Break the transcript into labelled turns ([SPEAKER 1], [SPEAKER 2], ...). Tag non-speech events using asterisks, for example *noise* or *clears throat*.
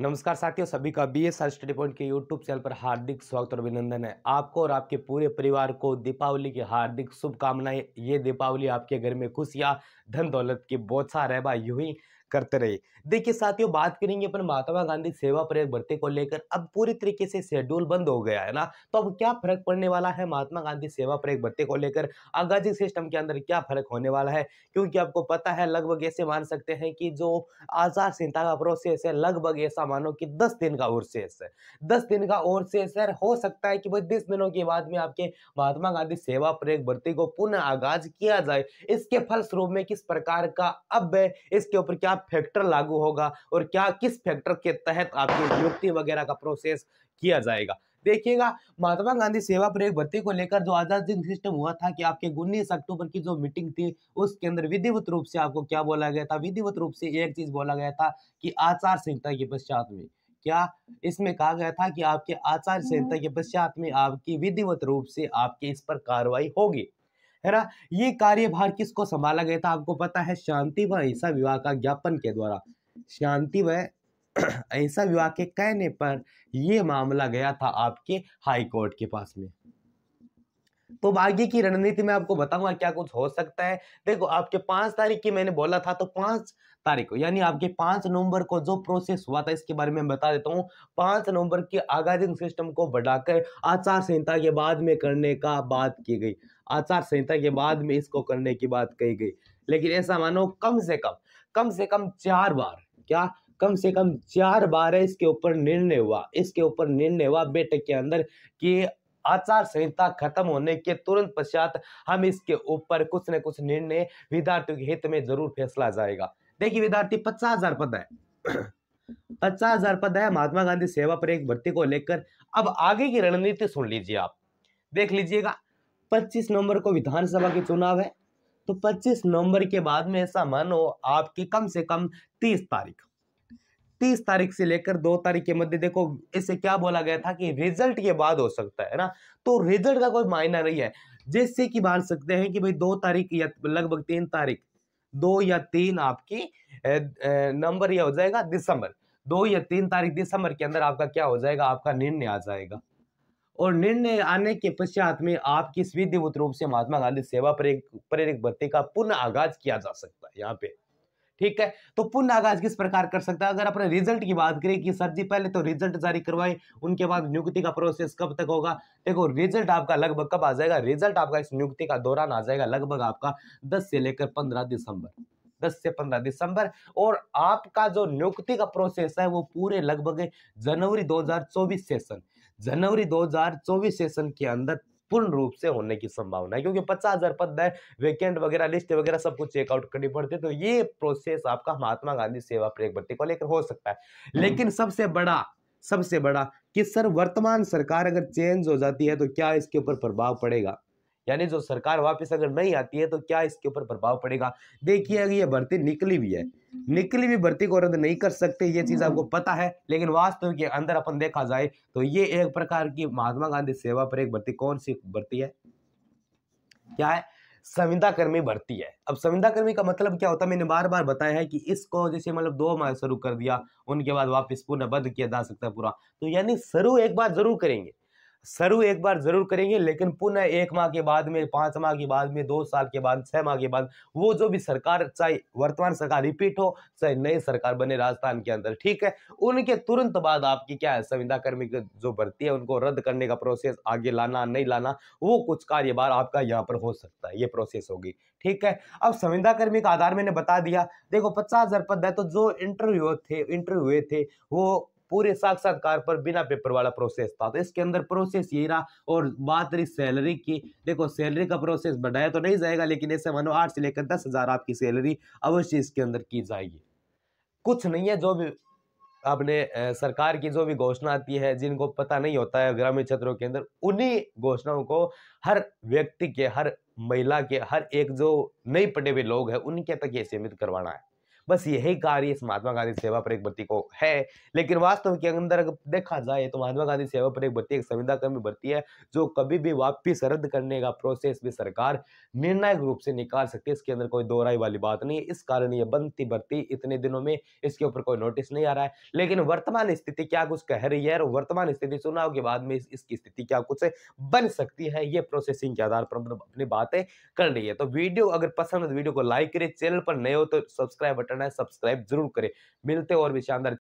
[SPEAKER 1] नमस्कार साथियों सभी का B S R study point के यूट्यूब चैनल पर हार्दिक स्वागत और अभिनंदन है आपको और आपके पूरे परिवार को दीपावली की हार्दिक शुभकामनाएं ये दीपावली आपके घर में खुशियाँ धन दौलत की बहुत सा रहबा यूं ही करते रहे देखिए साथियों बात करेंगे अपन महात्मा गांधी सेवा प्रयोग भर्ती को लेकर अब पूरी तरीके से शेड्यूल बंद हो गया है ना तो अब क्या फर्क पड़ने वाला है महात्मा गांधी सेवा प्रयोग भर्ती को लेकर आगाजी सिस्टम के अंदर क्या फर्क होने वाला है क्योंकि आपको पता है लगभग ऐसे मान सकते हैं कि जो आचार संहिता का प्रोसेस है लगभग ऐसा मानो कि दस दिन का और शेष है दस दिन का और शेष है हो सकता है कि भाई दस दिनों के बाद में आपके महात्मा गांधी सेवा प्रयोग भर्ती को पुनः आगाज किया जाए इसके फलस्वरूप में किस प्रकार का अब इसके ऊपर क्या क्या फैक्टर लागू होगा और क्या किस फैक्टर के तहत आपकी नियुक्ति वगैरह का प्रोसेस किया जाएगा देखिएगा महात्मा गांधी सेवा प्रयोग भर्ती को लेकर जो आजाद सिंह सिस्टम हुआ था कि आपके उन्नीस अक्टूबर की जो मीटिंग थी उसके अंदर विधिवत रूप से आपको क्या बोला गया था विधिवत रूप से एक चीज बोला गया था कि आचार संहिता के पश्चात में क्या इसमें कहा गया था कि आपके आचार संहिता के पश्चात में आपकी विधिवत रूप से आपके इस पर कार्रवाई होगी है ना ये कार्यभार किसको संभाला गया था आपको पता है शांति व अहिंसा विवाह का ज्ञापन के द्वारा शांति व *clears throat* अहिंसा विवाह के कहने पर यह मामला गया था आपके हाई कोर्ट के पास में तो आगे की रणनीति में आपको बताऊंगा क्या कुछ हो सकता है देखो आपके पांच तारीख की मैंने बोला था तो पांच तारीख को यानी आपके पांच नवंबर को जो प्रोसेस हुआ था इसके बारे में बता देता हूँ पांच नवंबर के आगाजिंग सिस्टम को बढ़ाकर आचार संहिता के बाद में करने का बात की गई आचार संहिता के बाद में इसको करने की बात कही गई लेकिन ऐसा मानो कम से कम कम से कम चार बार क्या कम से कम चार बार है इसके ऊपर निर्णय हुआ इसके ऊपर निर्णय हुआ बैठक के अंदर कि आचार संहिता खत्म होने के तुरंत पश्चात हम इसके ऊपर कुछ न कुछ निर्णय विद्यार्थियों के हित में जरूर फैसला जाएगा देखिए विद्यार्थी पचास हजार पद है पचास हजार पद है महात्मा गांधी सेवा पर एक भर्ती को लेकर अब आगे की रणनीति सुन लीजिए आप देख लीजिएगा 25 नवंबर को विधानसभा के चुनाव है तो 25 नवंबर के बाद में ऐसा मानो आपकी कम से कम 30 तारीख 30 तारीख से लेकर दो तारीख के मध्य देखो इसे क्या बोला गया था कि रिजल्ट के बाद हो सकता है ना तो रिजल्ट का कोई मायना नहीं है जैसे कि मान सकते हैं कि भाई दो तारीख या लगभग तीन तारीख दो या तीन आपकी नंबर यह हो जाएगा दिसंबर दो या तीन तारीख दिसंबर के अंदर आपका क्या हो जाएगा आपका निर्णय आ जाएगा और निर्णय आने के पश्चात में आपकी स्विधिवत रूप से महात्मा गांधी सेवा प्रेरक भर्ती का पुनः आगाज किया जा सकता है यहाँ पे ठीक है तो पुनः आगाज किस प्रकार कर सकता है अगर अपने रिजल्ट की बात करें कि सर जी पहले तो रिजल्ट जारी करवाए उनके बाद नियुक्ति का प्रोसेस कब तक होगा देखो रिजल्ट आपका लगभग कब आ जाएगा रिजल्ट आपका इस नियुक्ति का दौरान आ जाएगा लगभग आपका दस से लेकर पंद्रह दिसंबर दस से पंद्रह दिसंबर और आपका जो नियुक्ति का प्रोसेस है वो पूरे लगभग जनवरी दो सेशन जनवरी 2024 सेशन के अंदर पूर्ण रूप से होने की संभावना है क्योंकि पचास हजार पद है वेकेंट वगैरह लिस्ट वगैरह सब कुछ चेकआउट करनी पड़ती है तो ये प्रोसेस आपका महात्मा गांधी सेवा प्रेक भर्ती को लेकर हो सकता है हम्म। लेकिन सबसे बड़ा सबसे बड़ा कि सर वर्तमान सरकार अगर चेंज हो जाती है तो क्या इसके ऊपर प्रभाव पड़ेगा यानी जो सरकार वापस अगर नहीं आती है तो क्या इसके ऊपर प्रभाव पड़ेगा देखिए अगर ये भर्ती निकली भी है निकली हुई भर्ती को रद्द नहीं कर सकते ये चीज़ आपको हम्म। पता है लेकिन वास्तव के अंदर अपन देखा जाए तो ये एक प्रकार की महात्मा गांधी सेवा पर एक भर्ती कौन सी भर्ती है क्या है संविदा कर्मी भर्ती है अब संविदा कर्मी का मतलब क्या होता है मैंने बार बार बताया है कि इसको जैसे मतलब दो माह शुरू कर दिया उनके बाद वापस पुनः बंद किया जा सकता है पूरा तो यानी शुरू एक बार जरूर करेंगे शुरू एक बार जरूर करेंगे लेकिन पुनः एक माह के बाद में पाँच माह के बाद में दो साल के बाद छह माह के बाद वो जो भी सरकार चाहे वर्तमान सरकार रिपीट हो चाहे नई सरकार बने राजस्थान के अंदर ठीक है उनके तुरंत बाद आपकी क्या है संविदा कर्मी जो भर्ती है उनको रद्द करने का प्रोसेस आगे लाना नहीं लाना वो कुछ कार्य बार आपका यहाँ पर हो सकता है ये प्रोसेस होगी ठीक है अब संविदा कर्मी का आधार मैंने बता दिया देखो पचास हजार पद है तो जो इंटरव्यू थे इंटरव्यू हुए थे वो पूरे साक्षात्कार पर बिना पेपर वाला प्रोसेस था तो इसके अंदर प्रोसेस यही रहा और बात रही सैलरी की देखो सैलरी का प्रोसेस बढ़ाया तो नहीं जाएगा लेकिन ऐसे मानो आठ से लेकर दस हज़ार आपकी सैलरी अवश्य इसके अंदर की जाएगी कुछ नहीं है जो भी अपने सरकार की जो भी घोषणा आती है जिनको पता नहीं होता है ग्रामीण क्षेत्रों के अंदर उन्हीं घोषणाओं को हर व्यक्ति के हर महिला के हर एक जो नहीं पढ़े हुए लोग हैं उनके तक ये सीमित करवाना है बस यही कार्य इस महात्मा गांधी सेवा एक भर्ती को है लेकिन वास्तव के अंदर अगर देखा जाए तो महात्मा गांधी सेवा प्रयोग भर्ती एक कर्मी भर्ती है जो कभी भी वापिस रद्द करने का प्रोसेस भी सरकार निर्णायक रूप से निकाल सकती है इसके अंदर कोई दोहराई वाली बात नहीं है इस कारण ये बनती भर्ती इतने दिनों में इसके ऊपर कोई नोटिस नहीं आ रहा है लेकिन वर्तमान स्थिति क्या कुछ कह रही है और वर्तमान स्थिति चुनाव के बाद में इसकी स्थिति क्या कुछ बन सकती है ये प्रोसेसिंग के आधार पर मतलब अपनी बातें कर रही है तो वीडियो अगर पसंद है तो वीडियो को लाइक करे चैनल पर नए हो तो सब्सक्राइब बटन करना है सब्सक्राइब जरूर करें मिलते और भी शानदार